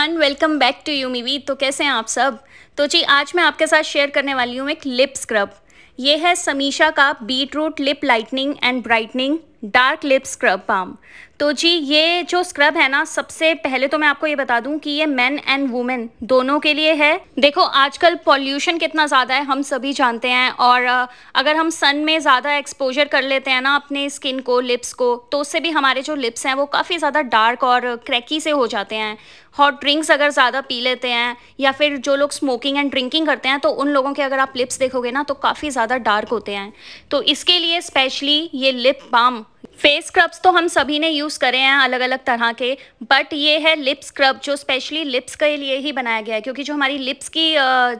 everyone welcome back to you मीवी तो कैसे हैं आप सब तो जी आज मैं आपके साथ शेयर करने वाली हूँ एक लिप स्क्रब ये है समीशा का beetroot lip lightening and brightening dark lip scrub balm तो जी ये जो स्क्रब है ना सबसे पहले तो मैं आपको ये बता दूं कि ये मेन एंड वुमेन दोनों के लिए है देखो आजकल पॉल्यूशन कितना ज़्यादा है हम सभी जानते हैं और अगर हम सन में ज़्यादा एक्सपोजर कर लेते हैं ना अपने स्किन को लिप्स को तो उससे भी हमारे जो लिप्स हैं वो काफ़ी ज़्यादा डार्क और क्रैकी से हो जाते हैं हॉट ड्रिंक्स अगर ज़्यादा पी लेते हैं या फिर जो लोग स्मोकिंग एंड ड्रिंकिंग करते हैं तो उन लोगों के अगर आप लिप्स देखोगे ना तो काफ़ी ज़्यादा डार्क होते हैं तो इसके लिए स्पेशली ये लिप बाम फेस स्क्रब्स तो हम सभी ने यूज़ करे हैं अलग अलग तरह के बट ये है लिप स्क्रब जो स्पेशली लिप्स के लिए ही बनाया गया है क्योंकि जो हमारी लिप्स की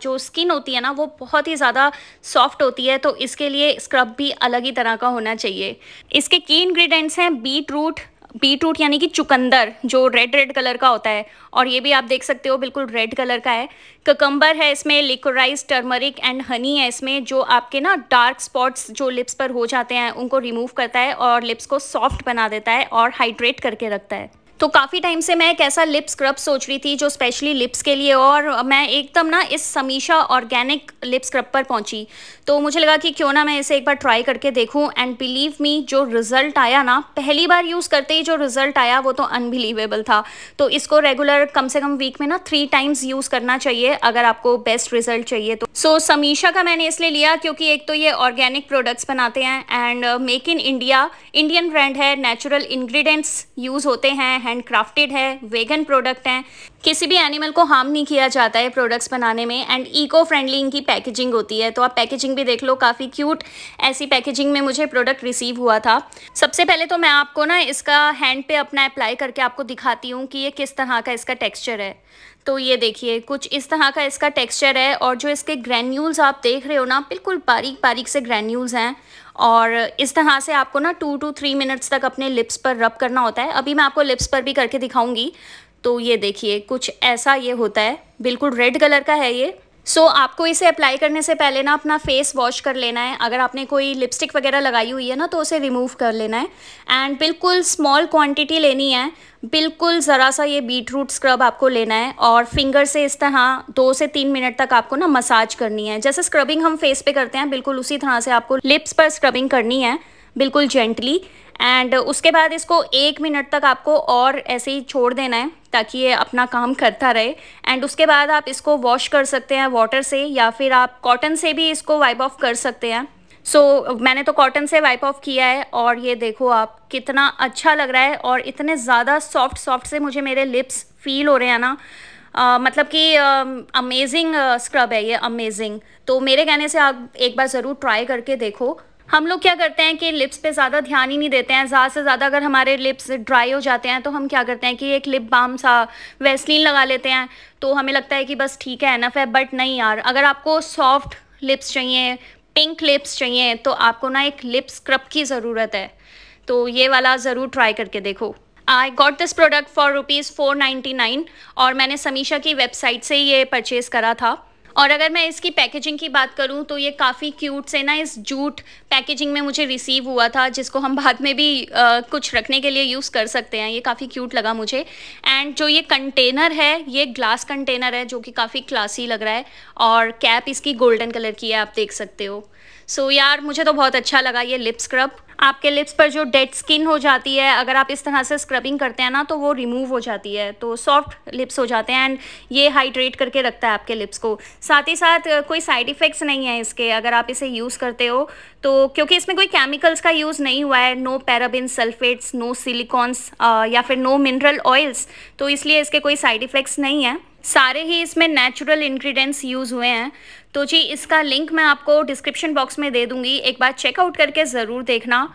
जो स्किन होती है ना वो बहुत ही ज़्यादा सॉफ्ट होती है तो इसके लिए स्क्रब भी अलग ही तरह का होना चाहिए इसके की इन्ग्रीडियंट्स हैं बीट रूट बीट रूट यानी कि चुकंदर जो रेड रेड कलर का होता है और ये भी आप देख सकते हो बिल्कुल रेड कलर का है ककम्बर है इसमें लिक्वराइज टर्मरिक एंड हनी है इसमें जो आपके ना डार्क स्पॉट्स जो लिप्स पर हो जाते हैं उनको रिमूव करता है और लिप्स को सॉफ्ट बना देता है और हाइड्रेट करके रखता है तो काफ़ी टाइम से मैं एक ऐसा लिप स्क्रब सोच रही थी जो स्पेशली लिप्स के लिए और मैं एकदम ना इस समीशा ऑर्गेनिक लिप स्क्रब पर पहुंची तो मुझे लगा कि क्यों ना मैं इसे एक बार ट्राई करके देखूं एंड बिलीव मी जो रिज़ल्ट आया ना पहली बार यूज़ करते ही जो रिज़ल्ट आया वो तो अनबिलीवेबल था तो इसको रेगुलर कम से कम वीक में ना थ्री टाइम्स यूज़ करना चाहिए अगर आपको बेस्ट रिज़ल्ट चाहिए तो सो so, समीशा का मैंने इसलिए लिया क्योंकि एक तो ये ऑर्गेनिक प्रोडक्ट्स बनाते हैं and make in India Indian brand है नेचुरल इन्ग्रीडियंट्स यूज़ होते हैं हैंड क्राफ्टेड है वेगन प्रोडक्ट हैं किसी भी एनिमल को हार्म नहीं किया जाता है प्रोडक्ट्स बनाने में एंड इको फ्रेंडली इनकी पैकेजिंग होती है तो आप पैकेजिंग भी देख लो काफ़ी क्यूट ऐसी पैकेजिंग में मुझे प्रोडक्ट रिसीव हुआ था सबसे पहले तो मैं आपको ना इसका हैंड पे अपना अप्लाई करके आपको दिखाती हूँ कि ये किस तरह का इसका टेक्स्चर है तो ये देखिए कुछ इस तरह का इसका टेक्सचर है और जो इसके ग्रैन्यूल्स आप देख रहे हो ना बिल्कुल बारीक बारीक से ग्रैन्यूल्स हैं और इस तरह से आपको ना टू टू थ्री मिनट्स तक अपने लिप्स पर रब करना होता है अभी मैं आपको लिप्स पर भी करके दिखाऊंगी तो ये देखिए कुछ ऐसा ये होता है बिल्कुल रेड कलर का है ये सो so, आपको इसे अप्लाई करने से पहले ना अपना फेस वॉश कर लेना है अगर आपने कोई लिपस्टिक वगैरह लगाई हुई है ना तो उसे रिमूव कर लेना है एंड बिल्कुल स्मॉल क्वांटिटी लेनी है बिल्कुल ज़रा सा ये बीट रूट स्क्रब आपको लेना है और फिंगर से इस तरह दो से तीन मिनट तक आपको ना मसाज करनी है जैसे स्क्रबिंग हम फेस पे करते हैं बिल्कुल उसी तरह से आपको लिप्स पर स्क्रबिंग करनी है बिल्कुल जेंटली एंड उसके बाद इसको एक मिनट तक आपको और ऐसे ही छोड़ देना है ताकि ये अपना काम करता रहे एंड उसके बाद आप इसको वॉश कर सकते हैं वाटर से या फिर आप कॉटन से भी इसको वाइप ऑफ कर सकते हैं सो so, मैंने तो कॉटन से वाइप ऑफ किया है और ये देखो आप कितना अच्छा लग रहा है और इतने ज़्यादा सॉफ्ट सॉफ्ट से मुझे मेरे लिप्स फील हो रहे हैं ना Uh, मतलब कि अमेजिंग uh, स्क्रब uh, है ये अमेजिंग तो मेरे कहने से आप एक बार ज़रूर ट्राई करके देखो हम लोग क्या करते हैं कि लिप्स पे ज़्यादा ध्यान ही नहीं देते हैं ज़्यादा से ज़्यादा अगर हमारे लिप्स ड्राई हो जाते हैं तो हम क्या करते हैं कि एक लिप बाम सा वैसलिन लगा लेते हैं तो हमें लगता है कि बस ठीक है एनफ है बट नहीं यार अगर आपको सॉफ्ट लिप्स चाहिए पिंक लिप्स चाहिए तो आपको ना एक लिप स्क्रब की ज़रूरत है तो ये वाला ज़रूर ट्राई करके देखो I got this product for rupees four ninety nine और मैंने समीशा की वेबसाइट से ये परचेज़ करा था और अगर मैं इसकी पैकेजिंग की बात करूँ तो ये काफ़ी क्यूट से ना इस जूट पैकेजिंग में मुझे रिसीव हुआ था जिसको हम बाद में भी आ, कुछ रखने के लिए यूज़ कर सकते हैं ये काफ़ी क्यूट लगा मुझे एंड जो ये कंटेनर है ये ग्लास कंटेनर है जो कि काफ़ी क्लासी लग रहा है और कैप इसकी गोल्डन कलर की है आप देख सकते हो सो so, यार मुझे तो बहुत अच्छा लगा ये लिप स्क्रब आपके लिप्स पर जो डेड स्किन हो जाती है अगर आप इस तरह से स्क्रबिंग करते हैं ना तो वो रिमूव हो जाती है तो सॉफ्ट लिप्स हो जाते हैं एंड ये हाइड्रेट करके रखता है आपके लिप्स को साथ ही साथ कोई साइड इफ़ेक्ट्स नहीं है इसके अगर आप इसे यूज़ करते हो तो क्योंकि इसमें कोई केमिकल्स का यूज़ नहीं हुआ है no paraben sulphates no silicones या फिर नो मिनरल ऑयल्स तो इसलिए इसके कोई साइड इफ़ेक्ट्स नहीं है सारे ही इसमें नेचुरल इंग्रेडिएंट्स यूज़ हुए हैं तो जी इसका लिंक मैं आपको डिस्क्रिप्शन बॉक्स में दे दूंगी एक बार चेकआउट करके ज़रूर देखना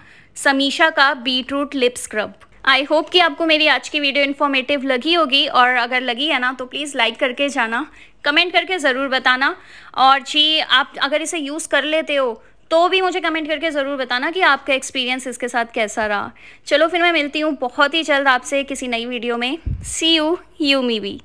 समीशा का beetroot lip scrub I hope कि आपको मेरी आज की वीडियो इन्फॉर्मेटिव लगी होगी और अगर लगी है ना तो प्लीज़ लाइक करके जाना कमेंट करके ज़रूर बताना और जी आप अगर इसे यूज़ कर लेते हो तो भी मुझे कमेंट करके ज़रूर बताना कि आपका एक्सपीरियंस इसके साथ कैसा रहा चलो फिर मैं मिलती हूँ बहुत ही जल्द आपसे किसी नई वीडियो में सी यू यू मी वी